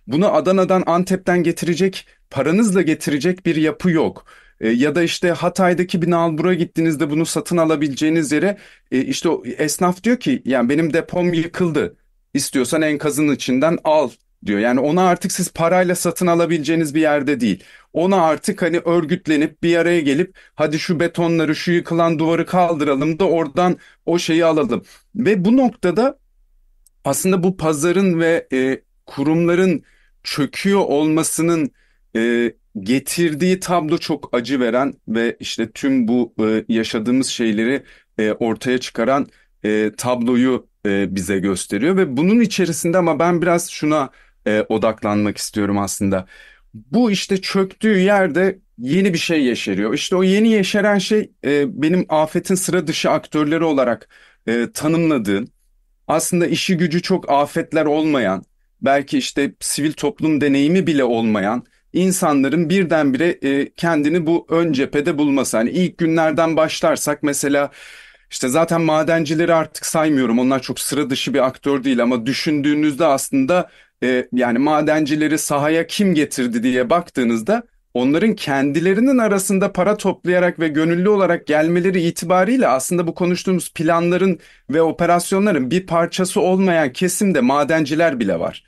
Bunu Adana'dan Antep'ten getirecek paranızla getirecek bir yapı yok. E, ya da işte Hatay'daki bir nalbura gittiğinizde bunu satın alabileceğiniz yere e, işte o esnaf diyor ki yani benim depom yıkıldı. İstiyorsan enkazın içinden al diyor. Yani ona artık siz parayla satın alabileceğiniz bir yerde değil. Ona artık hani örgütlenip bir araya gelip hadi şu betonları şu yıkılan duvarı kaldıralım da oradan o şeyi alalım. Ve bu noktada aslında bu pazarın ve e, kurumların çöküyor olmasının e, getirdiği tablo çok acı veren ve işte tüm bu e, yaşadığımız şeyleri e, ortaya çıkaran e, tabloyu e, bize gösteriyor ve bunun içerisinde ama ben biraz şuna e, odaklanmak istiyorum aslında. Bu işte çöktüğü yerde yeni bir şey yeşeriyor. İşte o yeni yeşeren şey e, benim afetin sıra dışı aktörleri olarak e, tanımladığım aslında işi gücü çok afetler olmayan belki işte sivil toplum deneyimi bile olmayan insanların birdenbire e, kendini bu ön cephede bulması. Hani ilk günlerden başlarsak mesela işte zaten madencileri artık saymıyorum onlar çok sıra dışı bir aktör değil ama düşündüğünüzde aslında e, yani madencileri sahaya kim getirdi diye baktığınızda onların kendilerinin arasında para toplayarak ve gönüllü olarak gelmeleri itibariyle aslında bu konuştuğumuz planların ve operasyonların bir parçası olmayan kesimde madenciler bile var.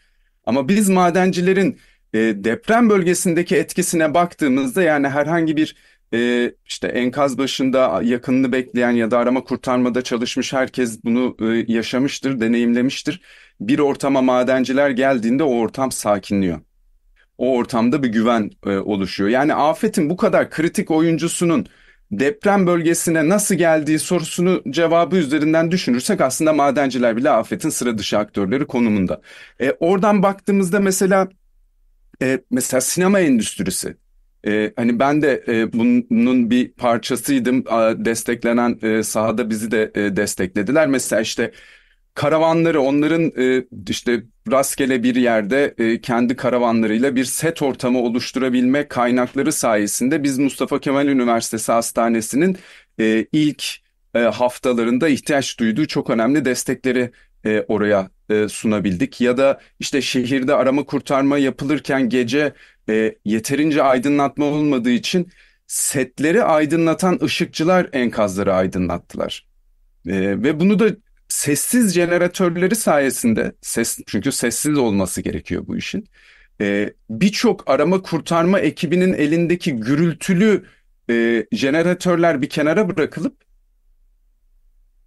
Ama biz madencilerin e, deprem bölgesindeki etkisine baktığımızda yani herhangi bir e, işte enkaz başında yakınını bekleyen ya da arama kurtarmada çalışmış herkes bunu e, yaşamıştır, deneyimlemiştir bir ortama madenciler geldiğinde o ortam sakinliyor. O ortamda bir güven e, oluşuyor. Yani afetin bu kadar kritik oyuncusunun deprem bölgesine nasıl geldiği sorusunu cevabı üzerinden düşünürsek aslında madenciler bile afetin sıra dışı aktörleri konumunda. E, oradan baktığımızda mesela e, mesela sinema endüstrisi ee, hani ben de e, bunun bir parçasıydım. A, desteklenen e, sahada bizi de e, desteklediler. Mesela işte karavanları onların e, işte rastgele bir yerde e, kendi karavanlarıyla bir set ortamı oluşturabilme kaynakları sayesinde biz Mustafa Kemal Üniversitesi Hastanesi'nin e, ilk e, haftalarında ihtiyaç duyduğu çok önemli destekleri e, oraya e, sunabildik. Ya da işte şehirde arama kurtarma yapılırken gece e, yeterince aydınlatma olmadığı için setleri aydınlatan ışıkçılar enkazları aydınlattılar. E, ve bunu da sessiz jeneratörleri sayesinde ses çünkü sessiz olması gerekiyor bu işin. E, Birçok arama kurtarma ekibinin elindeki gürültülü e, jeneratörler bir kenara bırakılıp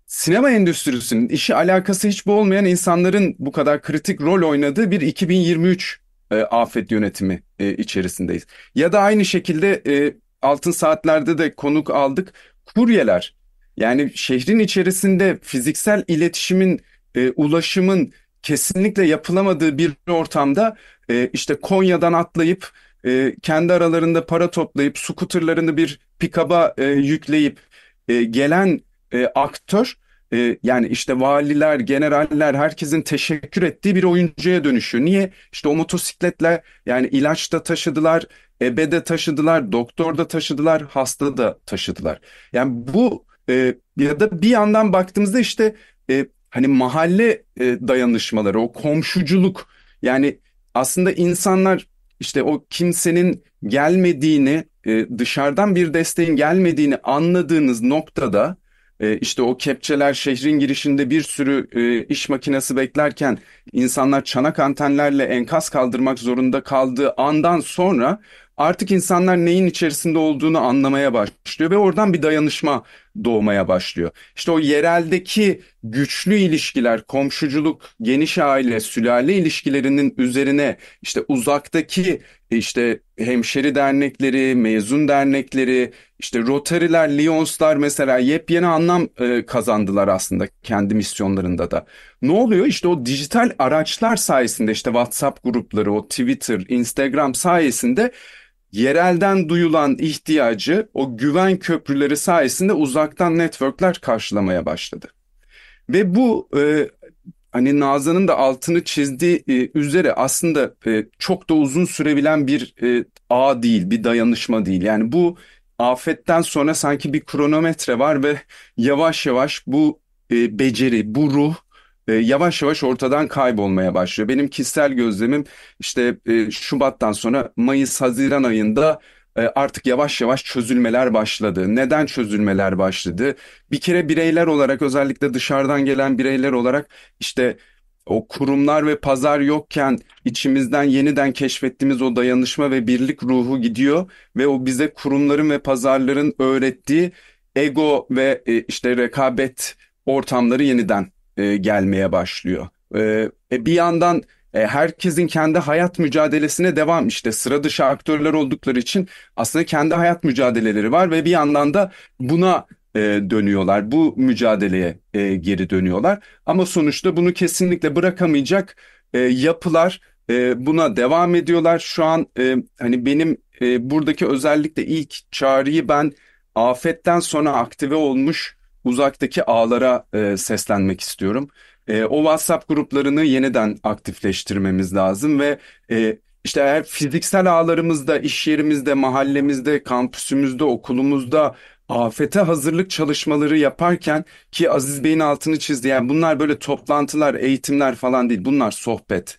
sinema endüstrisinin işi alakası hiç bu olmayan insanların bu kadar kritik rol oynadığı bir 2023 e, afet yönetimi e, içerisindeyiz. Ya da aynı şekilde e, altın saatlerde de konuk aldık. Kuryeler yani şehrin içerisinde fiziksel iletişimin, e, ulaşımın kesinlikle yapılamadığı bir ortamda e, işte Konya'dan atlayıp e, kendi aralarında para toplayıp skuterlarını bir pikaba e, yükleyip e, gelen e, aktör e, yani işte valiler, generaller herkesin teşekkür ettiği bir oyuncuya dönüşüyor. Niye? İşte o motosikletle yani ilaç da taşıdılar, ebe de taşıdılar, doktor da taşıdılar, hasta da taşıdılar. Yani bu e, ya da bir yandan baktığımızda işte e, hani mahalle e, dayanışmaları, o komşuculuk yani aslında insanlar işte o kimsenin gelmediğini, e, dışarıdan bir desteğin gelmediğini anladığınız noktada e, işte o kepçeler şehrin girişinde bir sürü e, iş makinesi beklerken insanlar çanak antenlerle enkaz kaldırmak zorunda kaldığı andan sonra artık insanlar neyin içerisinde olduğunu anlamaya başlıyor ve oradan bir dayanışma doğmaya başlıyor. İşte o yereldeki güçlü ilişkiler, komşuculuk, geniş aile, sülale ilişkilerinin üzerine işte uzaktaki işte hemşeri dernekleri, mezun dernekleri, işte Rotary'ler, Lyons'lar mesela yepyeni anlam e, kazandılar aslında kendi misyonlarında da. Ne oluyor? İşte o dijital araçlar sayesinde işte WhatsApp grupları, o Twitter, Instagram sayesinde yerelden duyulan ihtiyacı o güven köprüleri sayesinde uzaktan networkler karşılamaya başladı. Ve bu e, hani Nazan'ın da altını çizdiği e, üzere aslında e, çok da uzun sürebilen bir e, ağ değil, bir dayanışma değil. Yani bu afetten sonra sanki bir kronometre var ve yavaş yavaş bu e, beceri, bu ruh e, yavaş yavaş ortadan kaybolmaya başlıyor. Benim kişisel gözlemim işte e, Şubat'tan sonra Mayıs-Haziran ayında e, artık yavaş yavaş çözülmeler başladı. Neden çözülmeler başladı? Bir kere bireyler olarak özellikle dışarıdan gelen bireyler olarak işte o kurumlar ve pazar yokken içimizden yeniden keşfettiğimiz o dayanışma ve birlik ruhu gidiyor ve o bize kurumların ve pazarların öğrettiği ego ve e, işte rekabet ortamları yeniden e, gelmeye başlıyor. E, e, bir yandan e, herkesin kendi hayat mücadelesine devam işte sıra dışı aktörler oldukları için aslında kendi hayat mücadeleleri var ve bir yandan da buna e, dönüyorlar. Bu mücadeleye e, geri dönüyorlar. Ama sonuçta bunu kesinlikle bırakamayacak e, yapılar e, buna devam ediyorlar. Şu an e, hani benim e, buradaki özellikle ilk çağrıyı ben afetten sonra aktive olmuş uzaktaki ağlara e, seslenmek istiyorum. E, o WhatsApp gruplarını yeniden aktifleştirmemiz lazım ve e, işte eğer fiziksel ağlarımızda, iş yerimizde, mahallemizde, kampüsümüzde, okulumuzda afete hazırlık çalışmaları yaparken ki Aziz Bey'in altını çizdi. Yani bunlar böyle toplantılar, eğitimler falan değil. Bunlar sohbet.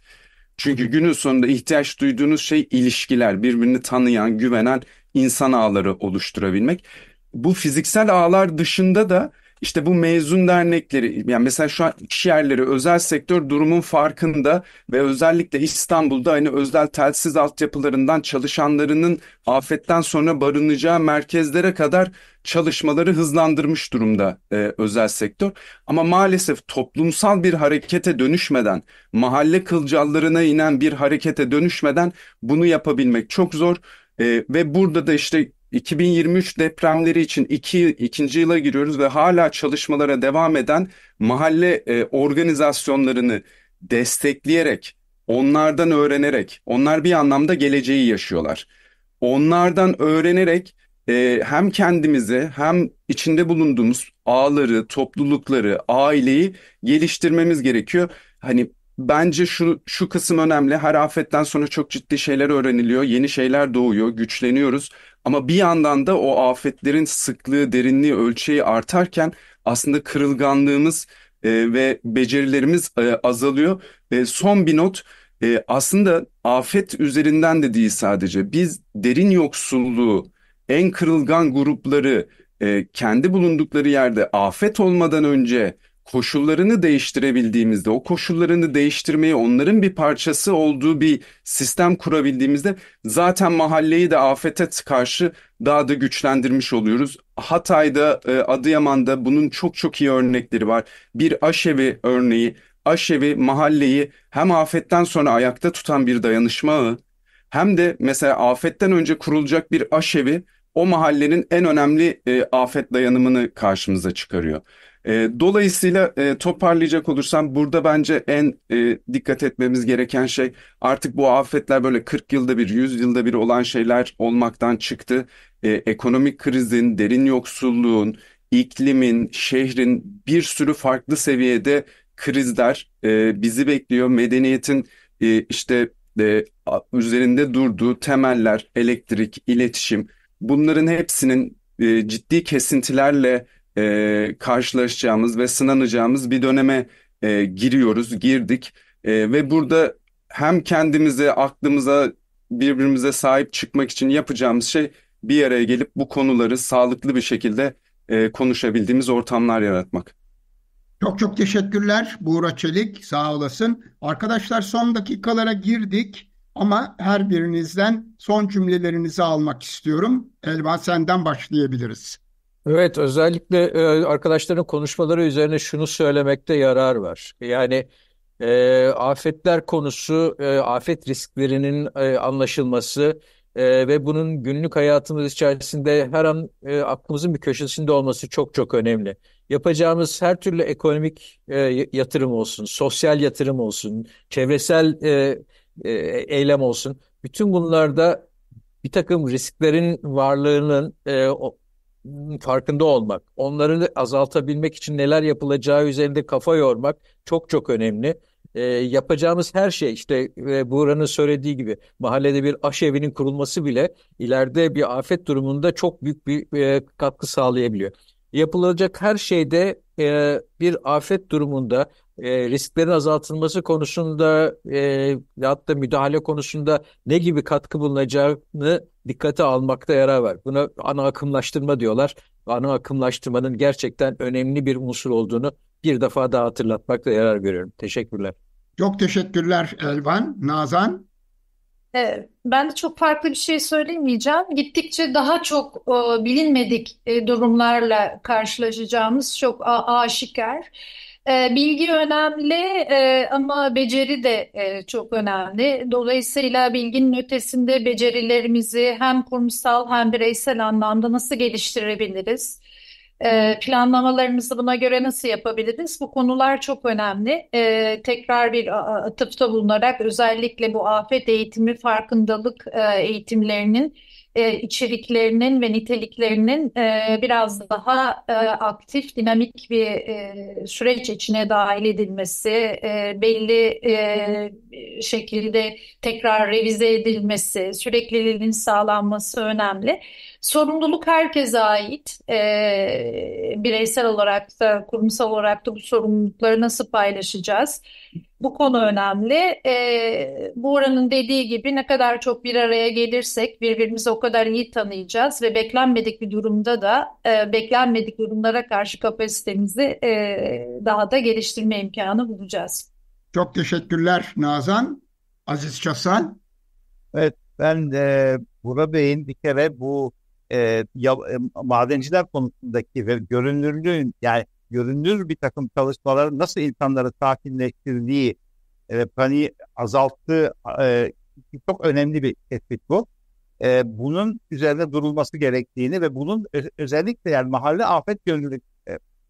Çünkü günün sonunda ihtiyaç duyduğunuz şey ilişkiler, birbirini tanıyan, güvenen insan ağları oluşturabilmek bu fiziksel ağlar dışında da işte bu mezun dernekleri yani mesela şu an iş yerleri özel sektör durumun farkında ve özellikle İstanbul'da hani özel telsiz altyapılarından çalışanlarının afetten sonra barınacağı merkezlere kadar çalışmaları hızlandırmış durumda e, özel sektör. Ama maalesef toplumsal bir harekete dönüşmeden, mahalle kılcallarına inen bir harekete dönüşmeden bunu yapabilmek çok zor. E, ve burada da işte 2023 depremleri için iki, ikinci yıla giriyoruz ve hala çalışmalara devam eden mahalle e, organizasyonlarını destekleyerek, onlardan öğrenerek, onlar bir anlamda geleceği yaşıyorlar. Onlardan öğrenerek e, hem kendimizi hem içinde bulunduğumuz ağları, toplulukları, aileyi geliştirmemiz gerekiyor. Hani bence şu şu kısım önemli. Her afetten sonra çok ciddi şeyler öğreniliyor, yeni şeyler doğuyor, güçleniyoruz. Ama bir yandan da o afetlerin sıklığı, derinliği, ölçeği artarken aslında kırılganlığımız e, ve becerilerimiz e, azalıyor. E, son bir not e, aslında afet üzerinden de değil sadece biz derin yoksulluğu, en kırılgan grupları e, kendi bulundukları yerde afet olmadan önce koşullarını değiştirebildiğimizde, o koşullarını değiştirmeyi onların bir parçası olduğu bir sistem kurabildiğimizde zaten mahalleyi de afete karşı daha da güçlendirmiş oluyoruz. Hatay'da, e, Adıyaman'da bunun çok çok iyi örnekleri var. Bir aşevi örneği, aşevi mahalleyi hem afetten sonra ayakta tutan bir dayanışma ağı, hem de mesela afetten önce kurulacak bir aşevi o mahallenin en önemli e, afet dayanımını karşımıza çıkarıyor. E, dolayısıyla e, toparlayacak olursam burada bence en e, dikkat etmemiz gereken şey artık bu afetler böyle 40 yılda bir, 100 yılda bir olan şeyler olmaktan çıktı. E, ekonomik krizin, derin yoksulluğun, iklimin, şehrin bir sürü farklı seviyede krizler e, bizi bekliyor. Medeniyetin e, işte e, üzerinde durduğu temeller, elektrik, iletişim bunların hepsinin e, ciddi kesintilerle e, karşılaşacağımız ve sınanacağımız bir döneme e, giriyoruz, girdik e, ve burada hem kendimize, aklımıza, birbirimize sahip çıkmak için yapacağımız şey bir araya gelip bu konuları sağlıklı bir şekilde e, konuşabildiğimiz ortamlar yaratmak. Çok çok teşekkürler Buğra Çelik sağ olasın. Arkadaşlar son dakikalara girdik ama her birinizden son cümlelerinizi almak istiyorum. Elvan senden başlayabiliriz. Evet, özellikle e, arkadaşların konuşmaları üzerine şunu söylemekte yarar var. Yani e, afetler konusu, e, afet risklerinin e, anlaşılması e, ve bunun günlük hayatımız içerisinde her an e, aklımızın bir köşesinde olması çok çok önemli. Yapacağımız her türlü ekonomik e, yatırım olsun, sosyal yatırım olsun, çevresel e, e, eylem olsun. Bütün bunlarda bir takım risklerin varlığının e, o, farkında olmak, onları azaltabilmek için neler yapılacağı üzerinde kafa yormak çok çok önemli. E, yapacağımız her şey işte e, Buğra'nın söylediği gibi mahallede bir aşevinin kurulması bile ileride bir afet durumunda çok büyük bir e, katkı sağlayabiliyor yapılacak her şeyde e, bir afet durumunda e, risklerin azaltılması konusunda e, da müdahale konusunda ne gibi katkı bulunacağını dikkate almakta yarar var. Buna ana akımlaştırma diyorlar. Ana akımlaştırmanın gerçekten önemli bir unsur olduğunu bir defa daha hatırlatmakta yarar görüyorum. Teşekkürler. Çok teşekkürler Elvan, Nazan. E, ben de çok farklı bir şey söylemeyeceğim. Gittikçe daha çok e, bilinmedik e, durumlarla karşılaşacağımız çok aşikar. Ee, bilgi önemli e, ama beceri de e, çok önemli. Dolayısıyla bilginin ötesinde becerilerimizi hem kurumsal hem bireysel anlamda nasıl geliştirebiliriz? Ee, planlamalarımızı buna göre nasıl yapabiliriz? Bu konular çok önemli. Ee, tekrar bir atıfta bulunarak özellikle bu afet eğitimi, farkındalık e, eğitimlerinin e, içeriklerinin ve niteliklerinin e, biraz daha e, aktif, dinamik bir e, süreç içine dahil edilmesi, e, belli e, şekilde tekrar revize edilmesi, sürekliliğin sağlanması önemli. Sorumluluk herkese ait. E, bireysel olarak da, kurumsal olarak da bu sorumlulukları nasıl paylaşacağız? Bu konu önemli. E, ee, Buğra'nın dediği gibi ne kadar çok bir araya gelirsek birbirimizi o kadar iyi tanıyacağız ve beklenmedik bir durumda da e, beklenmedik durumlara karşı kapasitemizi e, daha da geliştirme imkanı bulacağız. Çok teşekkürler Nazan. Aziz Çasan. Evet ben de Burak Bey'in bir kere bu e, ya, e, madenciler konusundaki ve görünürlüğün yani görünür bir takım çalışmaların nasıl insanları sakinleştirdiği ve paniği azalttığı e, çok önemli bir tespit bu. E, bunun üzerinde durulması gerektiğini ve bunun özellikle yani mahalle afet gönüllü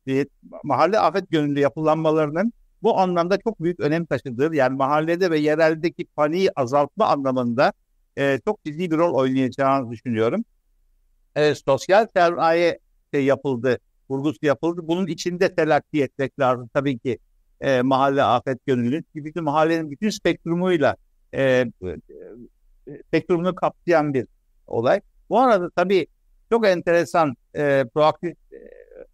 e, mahalle afet gönüllü yapılanmalarının bu anlamda çok büyük önem taşıdığı yani mahallede ve yereldeki paniği azaltma anlamında e, çok ciddi bir rol oynayacağını düşünüyorum e, sosyal sermaye de yapıldı, vurgusu yapıldı. Bunun içinde telakki etmek lazım tabii ki e, mahalle afet gönüllü gibi bütün mahallenin bütün spektrumuyla e, e, e spektrumunu kapsayan bir olay. Bu arada tabii çok enteresan e, proaktif e,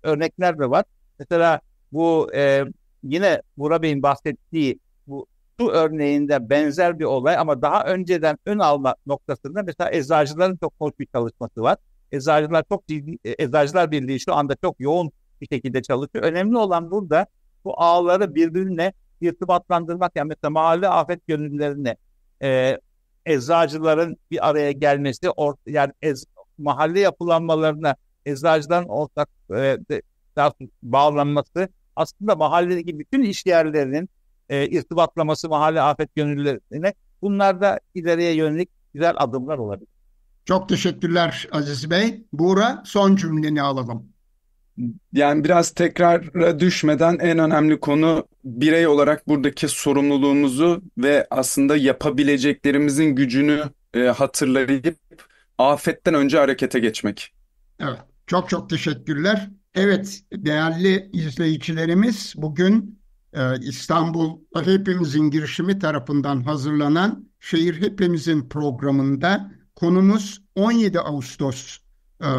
örnekler de var. Mesela bu e, yine Burak Bey'in bahsettiği bu su örneğinde benzer bir olay ama daha önceden ön alma noktasında mesela eczacıların çok hoş bir çalışması var. Eczacılar çok ciddi, e, Eczacılar Birliği şu anda çok yoğun bir şekilde çalışıyor. Önemli olan burada bu ağları birbirine irtibatlandırmak. Yani mesela mahalle afet gönüllerine e, eczacıların bir araya gelmesi, or, yani ez, mahalle yapılanmalarına eczacıların ortak e, de, daha bağlanması aslında mahalledeki bütün iş yerlerinin e, irtibatlaması mahalle afet gönüllerine bunlar da ileriye yönelik güzel adımlar olabilir. Çok teşekkürler Aziz Bey. Buğra son cümleni alalım. Yani biraz tekrara düşmeden en önemli konu birey olarak buradaki sorumluluğumuzu ve aslında yapabileceklerimizin gücünü e, hatırlayıp afetten önce harekete geçmek. Evet, çok çok teşekkürler. Evet, değerli izleyicilerimiz bugün e, İstanbul'da hepimizin girişimi tarafından hazırlanan Şehir Hepimizin programında konumuz 17 Ağustos e,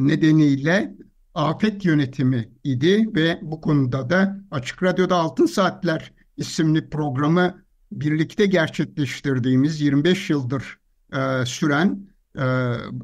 nedeniyle afet yönetimi idi ve bu konuda da Açık Radyo'da Altın Saatler isimli programı birlikte gerçekleştirdiğimiz 25 yıldır e, süren e,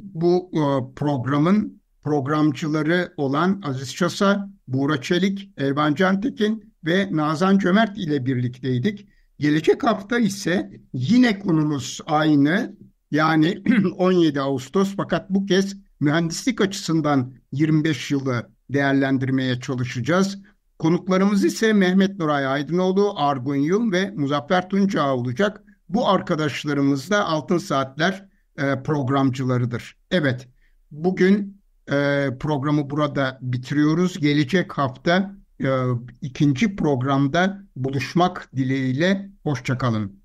bu e, programın programcıları olan Aziz Çasa, Buğra Çelik, Elvan Cantekin ve Nazan Cömert ile birlikteydik. Gelecek hafta ise yine konumuz aynı yani 17 <clears throat> Ağustos fakat bu kez mühendislik açısından 25 yılı değerlendirmeye çalışacağız. Konuklarımız ise Mehmet Nuray Aydınoğlu, Argun Yıl ve Muzaffer Tuncağ olacak. Bu arkadaşlarımız da Altın Saatler e, programcılarıdır. Evet, bugün e, programı burada bitiriyoruz. Gelecek hafta e, ikinci programda buluşmak dileğiyle. Hoşçakalın.